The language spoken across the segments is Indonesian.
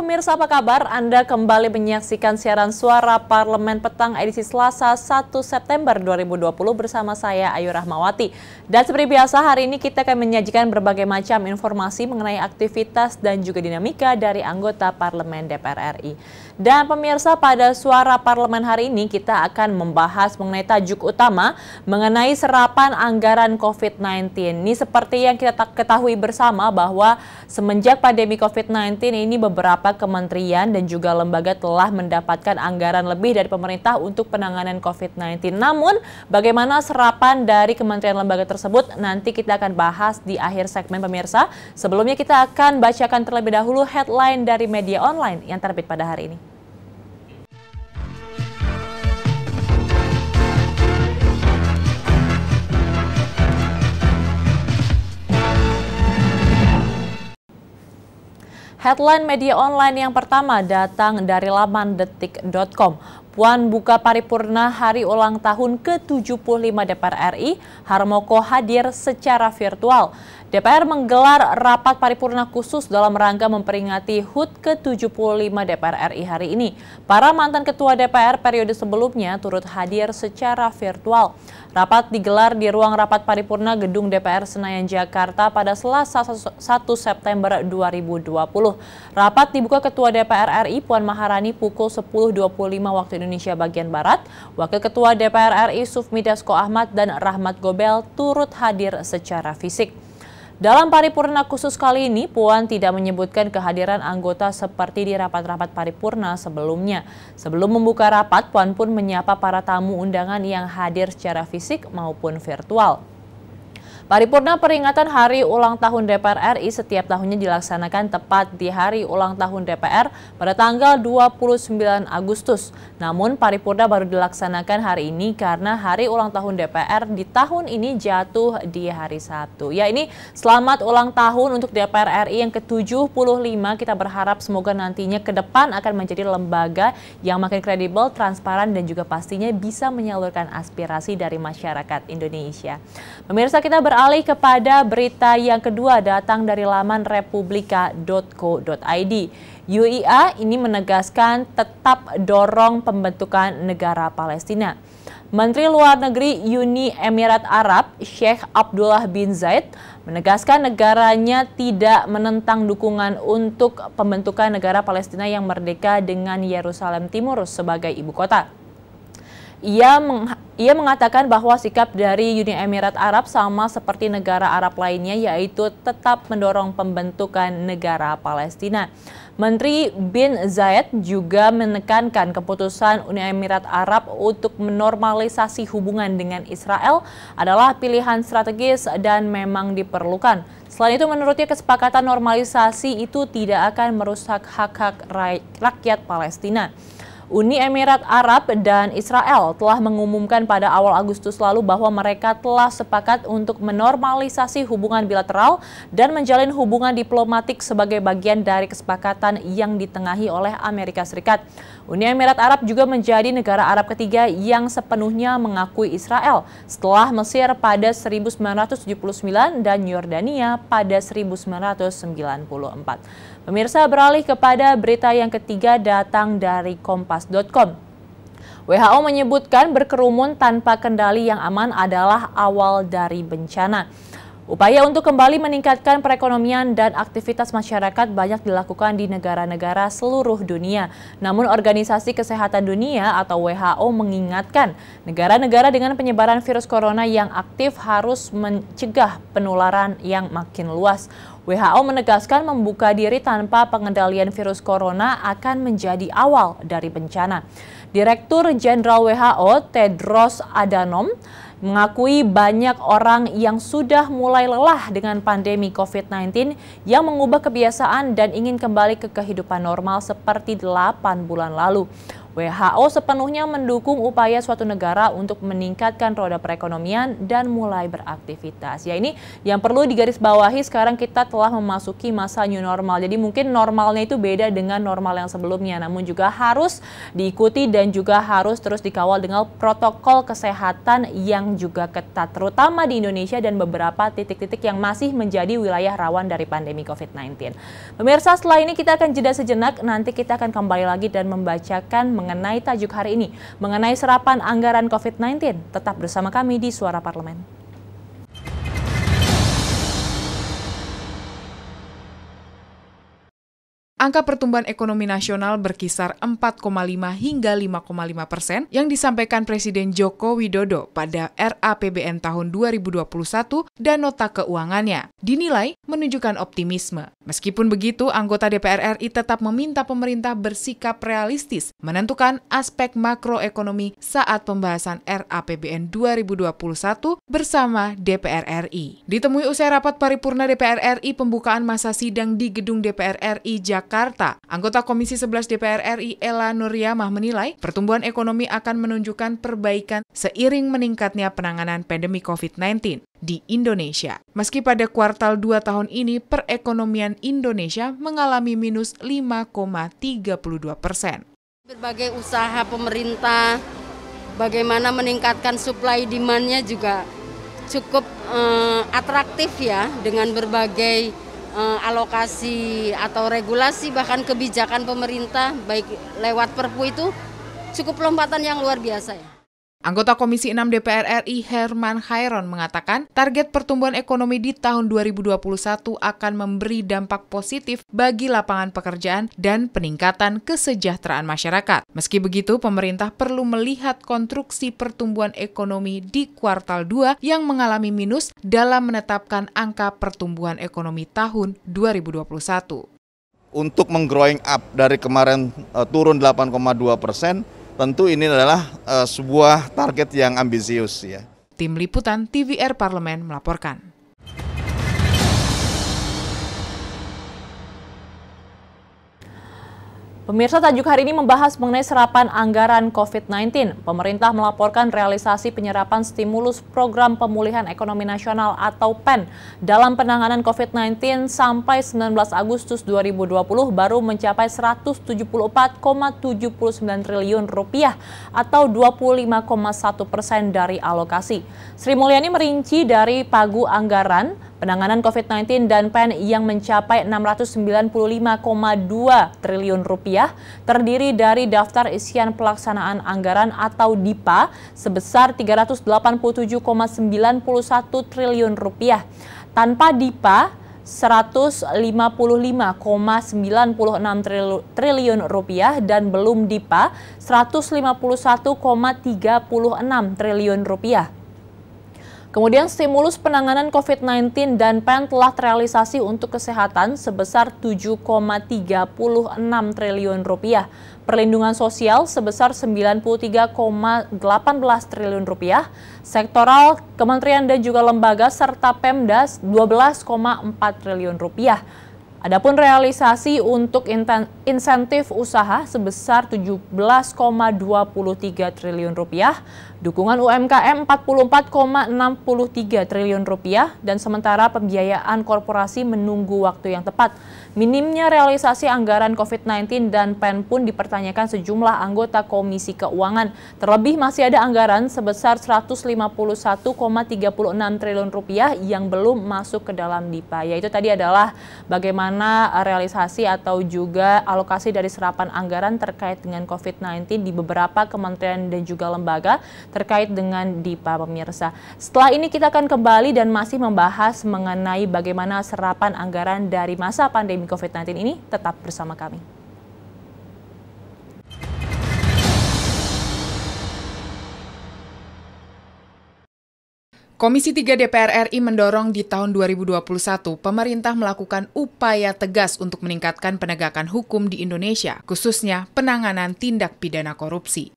pemirsa apa kabar? Anda kembali menyaksikan siaran suara Parlemen Petang edisi Selasa 1 September 2020 bersama saya Ayu Rahmawati. Dan seperti biasa hari ini kita akan menyajikan berbagai macam informasi mengenai aktivitas dan juga dinamika dari anggota Parlemen DPR RI. Dan pemirsa pada suara Parlemen hari ini kita akan membahas mengenai tajuk utama mengenai serapan anggaran COVID-19. Ini seperti yang kita ketahui bersama bahwa semenjak pandemi COVID-19 ini beberapa kementerian dan juga lembaga telah mendapatkan anggaran lebih dari pemerintah untuk penanganan COVID-19. Namun, bagaimana serapan dari kementerian lembaga tersebut nanti kita akan bahas di akhir segmen pemirsa. Sebelumnya kita akan bacakan terlebih dahulu headline dari media online yang terbit pada hari ini. Headline media online yang pertama datang dari laman detik.com. Puan buka paripurna hari ulang tahun ke-75 DPR RI, Harmoko hadir secara virtual. DPR menggelar rapat paripurna khusus dalam rangka memperingati HUT ke-75 DPR RI hari ini. Para mantan ketua DPR periode sebelumnya turut hadir secara virtual. Rapat digelar di ruang rapat paripurna Gedung DPR Senayan Jakarta pada Selasa 1 September 2020. Rapat dibuka Ketua DPR RI Puan Maharani pukul 10.25 waktu Indonesia bagian Barat. Wakil Ketua DPR RI Sufmi Dasko Ahmad dan Rahmat Gobel turut hadir secara fisik. Dalam paripurna khusus kali ini, Puan tidak menyebutkan kehadiran anggota seperti di rapat-rapat paripurna sebelumnya. Sebelum membuka rapat, Puan pun menyapa para tamu undangan yang hadir secara fisik maupun virtual. Paripurna peringatan Hari Ulang Tahun DPR RI setiap tahunnya dilaksanakan tepat di Hari Ulang Tahun DPR pada tanggal 29 Agustus. Namun paripurna baru dilaksanakan hari ini karena Hari Ulang Tahun DPR di tahun ini jatuh di hari Sabtu. Ya ini selamat ulang tahun untuk DPR RI yang ke-75. Kita berharap semoga nantinya ke depan akan menjadi lembaga yang makin kredibel, transparan dan juga pastinya bisa menyalurkan aspirasi dari masyarakat Indonesia. Pemirsa kita ber Beralih kepada berita yang kedua datang dari laman republika.co.id. UIA ini menegaskan tetap dorong pembentukan negara Palestina. Menteri Luar Negeri Uni Emirat Arab Sheikh Abdullah bin Zaid menegaskan negaranya tidak menentang dukungan untuk pembentukan negara Palestina yang merdeka dengan Yerusalem Timur sebagai ibu kota. Ia ia mengatakan bahwa sikap dari Uni Emirat Arab sama seperti negara Arab lainnya yaitu tetap mendorong pembentukan negara Palestina. Menteri bin Zayed juga menekankan keputusan Uni Emirat Arab untuk menormalisasi hubungan dengan Israel adalah pilihan strategis dan memang diperlukan. Selain itu menurutnya kesepakatan normalisasi itu tidak akan merusak hak-hak rakyat Palestina. Uni Emirat Arab dan Israel telah mengumumkan pada awal Agustus lalu bahwa mereka telah sepakat untuk menormalisasi hubungan bilateral dan menjalin hubungan diplomatik sebagai bagian dari kesepakatan yang ditengahi oleh Amerika Serikat. Uni Emirat Arab juga menjadi negara Arab ketiga yang sepenuhnya mengakui Israel setelah Mesir pada 1979 dan Yordania pada 1994. Pemirsa beralih kepada berita yang ketiga datang dari Kompas kompas.com. WHO menyebutkan berkerumun tanpa kendali yang aman adalah awal dari bencana. Upaya untuk kembali meningkatkan perekonomian dan aktivitas masyarakat banyak dilakukan di negara-negara seluruh dunia. Namun Organisasi Kesehatan Dunia atau WHO mengingatkan negara-negara dengan penyebaran virus corona yang aktif harus mencegah penularan yang makin luas. WHO menegaskan membuka diri tanpa pengendalian virus corona akan menjadi awal dari bencana. Direktur Jenderal WHO Tedros Adhanom mengakui banyak orang yang sudah mulai lelah dengan pandemi COVID-19 yang mengubah kebiasaan dan ingin kembali ke kehidupan normal seperti 8 bulan lalu. WHO sepenuhnya mendukung upaya suatu negara untuk meningkatkan roda perekonomian dan mulai beraktivitas. Ya ini yang perlu digarisbawahi sekarang kita telah memasuki masa new normal. Jadi mungkin normalnya itu beda dengan normal yang sebelumnya, namun juga harus diikuti dan juga harus terus dikawal dengan protokol kesehatan yang juga ketat, terutama di Indonesia dan beberapa titik-titik yang masih menjadi wilayah rawan dari pandemi COVID-19. Pemirsa, setelah ini kita akan jeda sejenak, nanti kita akan kembali lagi dan membacakan mengenai tajuk hari ini, mengenai serapan anggaran COVID-19. Tetap bersama kami di Suara Parlemen. Angka pertumbuhan ekonomi nasional berkisar 4,5 hingga 5,5 persen yang disampaikan Presiden Joko Widodo pada RAPBN tahun 2021 dan nota keuangannya dinilai menunjukkan optimisme. Meskipun begitu, anggota DPR RI tetap meminta pemerintah bersikap realistis menentukan aspek makroekonomi saat pembahasan RAPBN 2021 bersama DPR RI. Ditemui usai rapat paripurna DPR RI pembukaan masa sidang di Gedung DPR RI Jakarta Jakarta. Anggota Komisi 11 DPR RI Ela Nuryamah menilai pertumbuhan ekonomi akan menunjukkan perbaikan seiring meningkatnya penanganan pandemi COVID-19 di Indonesia. Meski pada kuartal 2 tahun ini perekonomian Indonesia mengalami minus 5,32 persen. Berbagai usaha pemerintah, bagaimana meningkatkan supply demand-nya juga cukup eh, atraktif ya dengan berbagai eh, alokasi atau regulasi bahkan kebijakan pemerintah baik lewat Perpu itu cukup lompatan yang luar biasa ya. Anggota Komisi 6 DPR RI Herman Khairon mengatakan, target pertumbuhan ekonomi di tahun 2021 akan memberi dampak positif bagi lapangan pekerjaan dan peningkatan kesejahteraan masyarakat. Meski begitu, pemerintah perlu melihat konstruksi pertumbuhan ekonomi di kuartal 2 yang mengalami minus dalam menetapkan angka pertumbuhan ekonomi tahun 2021. Untuk menggrowing up dari kemarin uh, turun 8,2 persen, tentu ini adalah uh, sebuah target yang ambisius ya. Tim Liputan TVR Parlemen melaporkan. Pemirsa tajuk hari ini membahas mengenai serapan anggaran COVID-19. Pemerintah melaporkan realisasi penyerapan stimulus program pemulihan ekonomi nasional atau PEN dalam penanganan COVID-19 sampai 19 Agustus 2020 baru mencapai 174,79 triliun rupiah atau 25,1 persen dari alokasi. Sri Mulyani merinci dari pagu anggaran penanganan COVID-19 dan PEN yang mencapai 695,2 triliun rupiah terdiri dari daftar isian pelaksanaan anggaran atau DIPA sebesar 387,91 triliun rupiah. Tanpa DIPA, 155,96 triliun rupiah dan belum DIPA 151,36 triliun rupiah. Kemudian stimulus penanganan COVID-19 dan PAN telah terrealisasi untuk kesehatan sebesar 7,36 triliun rupiah, perlindungan sosial sebesar 93,18 triliun rupiah, sektoral kementerian dan juga lembaga serta Pemda 12,4 triliun rupiah. Adapun realisasi untuk insentif usaha sebesar 17,23 triliun rupiah, Dukungan UMKM 44,63 triliun rupiah dan sementara pembiayaan korporasi menunggu waktu yang tepat. Minimnya realisasi anggaran COVID-19 dan PEN pun dipertanyakan sejumlah anggota Komisi Keuangan. Terlebih masih ada anggaran sebesar 151,36 triliun rupiah yang belum masuk ke dalam DIPA. Yaitu tadi adalah bagaimana realisasi atau juga alokasi dari serapan anggaran terkait dengan COVID-19 di beberapa kementerian dan juga lembaga terkait dengan DIPA pemirsa. Setelah ini kita akan kembali dan masih membahas mengenai bagaimana serapan anggaran dari masa pandemi COVID-19 ini. Tetap bersama kami. Komisi 3 DPR RI mendorong di tahun 2021 pemerintah melakukan upaya tegas untuk meningkatkan penegakan hukum di Indonesia, khususnya penanganan tindak pidana korupsi.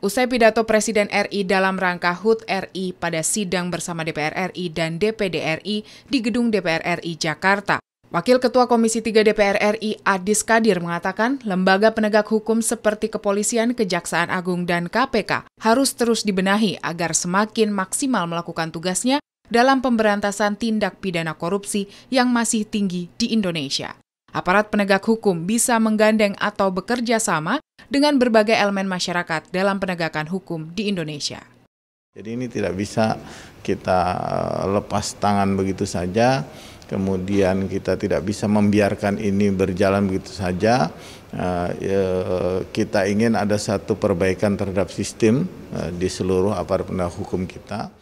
Usai pidato Presiden RI dalam rangka HUT RI pada sidang bersama DPR RI dan DPD RI di gedung DPR RI Jakarta, Wakil Ketua Komisi 3 DPR RI Adis Kadir mengatakan lembaga penegak hukum seperti Kepolisian, Kejaksaan Agung, dan KPK harus terus dibenahi agar semakin maksimal melakukan tugasnya dalam pemberantasan tindak pidana korupsi yang masih tinggi di Indonesia aparat penegak hukum bisa menggandeng atau bekerja sama dengan berbagai elemen masyarakat dalam penegakan hukum di Indonesia. Jadi ini tidak bisa kita eh, lepas tangan begitu saja, kemudian kita tidak bisa membiarkan ini berjalan begitu saja. Eh, ya, kita ingin ada satu perbaikan terhadap sistem eh, di seluruh aparat penegak hukum kita.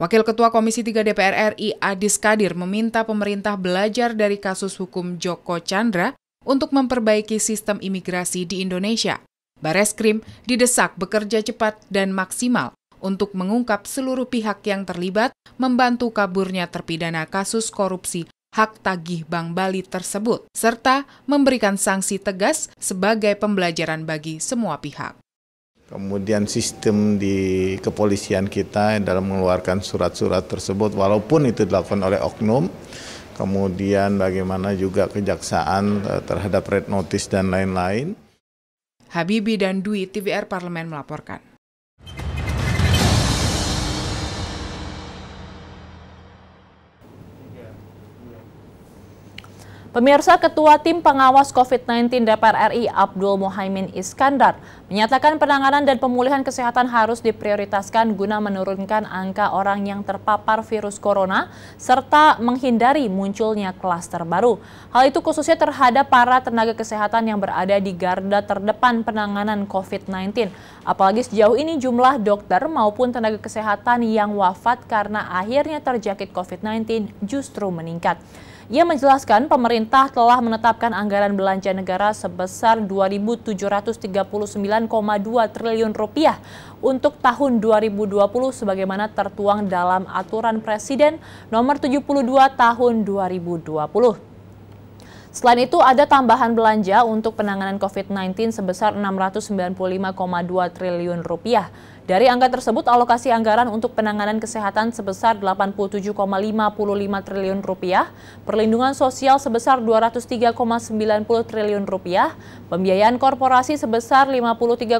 Wakil Ketua Komisi 3 DPR RI Adis Kadir meminta pemerintah belajar dari kasus hukum Joko Chandra untuk memperbaiki sistem imigrasi di Indonesia. Bareskrim didesak bekerja cepat dan maksimal untuk mengungkap seluruh pihak yang terlibat membantu kaburnya terpidana kasus korupsi hak tagih Bank Bali tersebut, serta memberikan sanksi tegas sebagai pembelajaran bagi semua pihak. Kemudian sistem di kepolisian kita dalam mengeluarkan surat-surat tersebut walaupun itu dilakukan oleh oknum. Kemudian bagaimana juga kejaksaan eh, terhadap red notice dan lain-lain. Habibi dan Dwi TVR Parlemen melaporkan. Pemirsa Ketua Tim Pengawas COVID-19 DPR RI Abdul Mohaimin Iskandar menyatakan penanganan dan pemulihan kesehatan harus diprioritaskan guna menurunkan angka orang yang terpapar virus corona serta menghindari munculnya klaster baru. Hal itu khususnya terhadap para tenaga kesehatan yang berada di garda terdepan penanganan COVID-19. Apalagi sejauh ini jumlah dokter maupun tenaga kesehatan yang wafat karena akhirnya terjangkit COVID-19 justru meningkat. Ia menjelaskan pemerintah telah menetapkan anggaran belanja negara sebesar 2.739,2 triliun rupiah untuk tahun 2020 sebagaimana tertuang dalam aturan Presiden nomor 72 tahun 2020. Selain itu ada tambahan belanja untuk penanganan COVID-19 sebesar 695,2 triliun rupiah. Dari angka tersebut, alokasi anggaran untuk penanganan kesehatan sebesar 87,55 triliun rupiah, perlindungan sosial sebesar 203,90 triliun rupiah, pembiayaan korporasi sebesar 53,57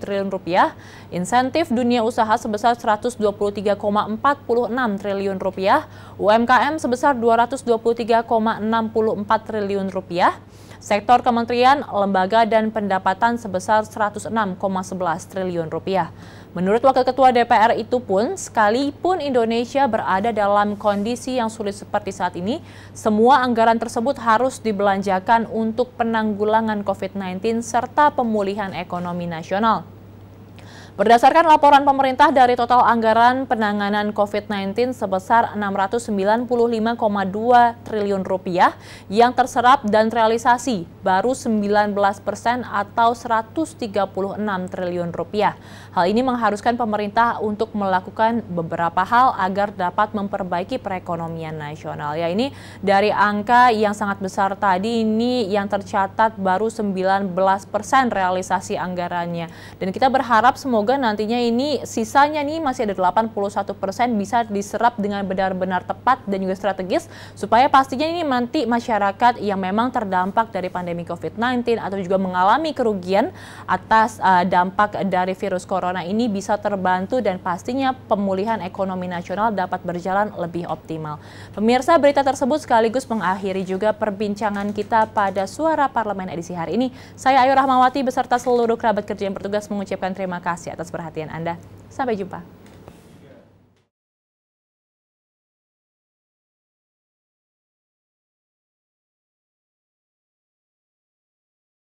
triliun rupiah, insentif dunia usaha sebesar 123,46 triliun rupiah, UMKM sebesar 223,64 triliun rupiah, sektor kementerian, lembaga, dan pendapatan sebesar 106,11 triliun rupiah. Menurut Wakil Ketua DPR itu pun, sekalipun Indonesia berada dalam kondisi yang sulit seperti saat ini, semua anggaran tersebut harus dibelanjakan untuk penanggulangan COVID-19 serta pemulihan ekonomi nasional. Berdasarkan laporan pemerintah dari total anggaran penanganan COVID-19 sebesar 695,2 triliun rupiah yang terserap dan realisasi baru 19 persen atau 136 triliun rupiah. Hal ini mengharuskan pemerintah untuk melakukan beberapa hal agar dapat memperbaiki perekonomian nasional. Ya ini dari angka yang sangat besar tadi ini yang tercatat baru 19 persen realisasi anggarannya. Dan kita berharap semoga juga nantinya ini sisanya nih masih ada 81% bisa diserap dengan benar-benar tepat dan juga strategis supaya pastinya ini nanti masyarakat yang memang terdampak dari pandemi COVID-19 atau juga mengalami kerugian atas uh, dampak dari virus corona ini bisa terbantu dan pastinya pemulihan ekonomi nasional dapat berjalan lebih optimal. Pemirsa, berita tersebut sekaligus mengakhiri juga perbincangan kita pada suara parlemen edisi hari ini. Saya Ayu Rahmawati beserta seluruh kerabat kerja yang bertugas mengucapkan terima kasih atas perhatian Anda. Sampai jumpa.